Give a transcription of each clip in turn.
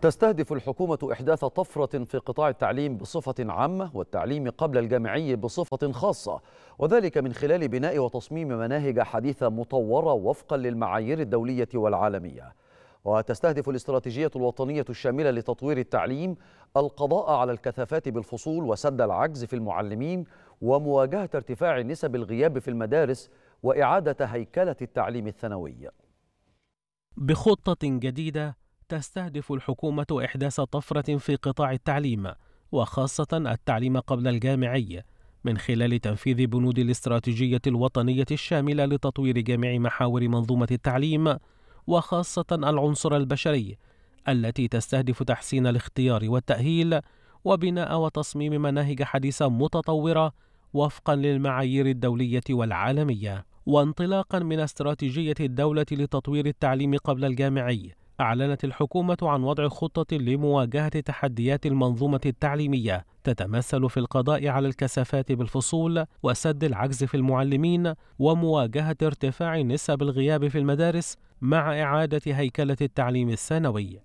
تستهدف الحكومة إحداث طفرة في قطاع التعليم بصفة عامة والتعليم قبل الجامعي بصفة خاصة وذلك من خلال بناء وتصميم مناهج حديثة مطورة وفقا للمعايير الدولية والعالمية وتستهدف الاستراتيجية الوطنية الشاملة لتطوير التعليم القضاء على الكثافات بالفصول وسد العجز في المعلمين ومواجهة ارتفاع نسب الغياب في المدارس وإعادة هيكلة التعليم الثانوي بخطة جديدة تستهدف الحكومة إحداث طفرة في قطاع التعليم وخاصة التعليم قبل الجامعي من خلال تنفيذ بنود الاستراتيجية الوطنية الشاملة لتطوير جميع محاور منظومة التعليم وخاصة العنصر البشري التي تستهدف تحسين الاختيار والتأهيل وبناء وتصميم مناهج حديثة متطورة وفقا للمعايير الدولية والعالمية وانطلاقا من استراتيجية الدولة لتطوير التعليم قبل الجامعي أعلنت الحكومة عن وضع خطة لمواجهة تحديات المنظومة التعليمية تتمثل في القضاء على الكثافات بالفصول وسد العجز في المعلمين ومواجهة ارتفاع نسب الغياب في المدارس مع إعادة هيكلة التعليم الثانوي.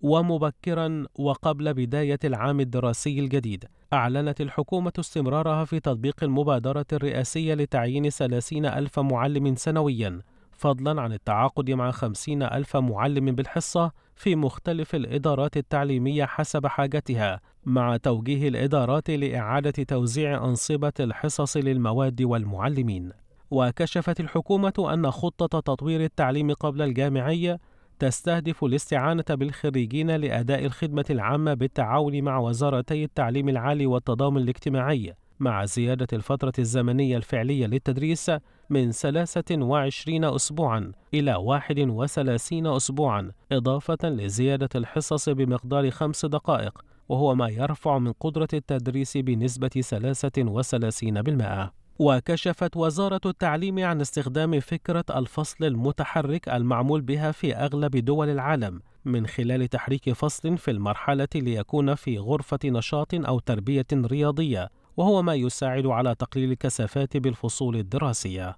ومبكرا وقبل بداية العام الدراسي الجديد أعلنت الحكومة استمرارها في تطبيق المبادرة الرئاسية لتعيين 30 ألف معلم سنويا فضلا عن التعاقد مع خمسين ألف معلم بالحصة في مختلف الإدارات التعليمية حسب حاجتها مع توجيه الإدارات لإعادة توزيع أنصبة الحصص للمواد والمعلمين وكشفت الحكومة أن خطة تطوير التعليم قبل الجامعي تستهدف الاستعانة بالخريجين لأداء الخدمة العامة بالتعاون مع وزارتي التعليم العالي والتضامن الاجتماعي مع زيادة الفترة الزمنية الفعلية للتدريس من 23 أسبوعًا إلى 31 أسبوعًا، إضافة لزيادة الحصص بمقدار خمس دقائق، وهو ما يرفع من قدرة التدريس بنسبة 33%. وكشفت وزارة التعليم عن استخدام فكرة الفصل المتحرك المعمول بها في أغلب دول العالم من خلال تحريك فصل في المرحلة ليكون في غرفة نشاط أو تربية رياضية وهو ما يساعد على تقليل الكثافات بالفصول الدراسية.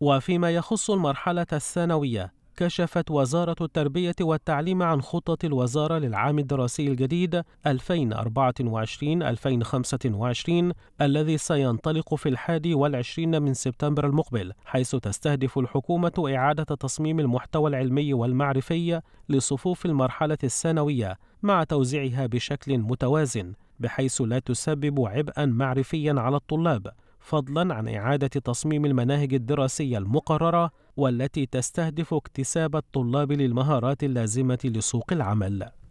وفيما يخص المرحلة الثانوية، كشفت وزارة التربية والتعليم عن خطة الوزارة للعام الدراسي الجديد 2024-2025 الذي سينطلق في الحادي والعشرين من سبتمبر المقبل حيث تستهدف الحكومة إعادة تصميم المحتوى العلمي والمعرفي لصفوف المرحلة الثانوية مع توزيعها بشكل متوازن بحيث لا تسبب عبئا معرفيا على الطلاب فضلا عن إعادة تصميم المناهج الدراسية المقررة والتي تستهدف اكتساب الطلاب للمهارات اللازمة لسوق العمل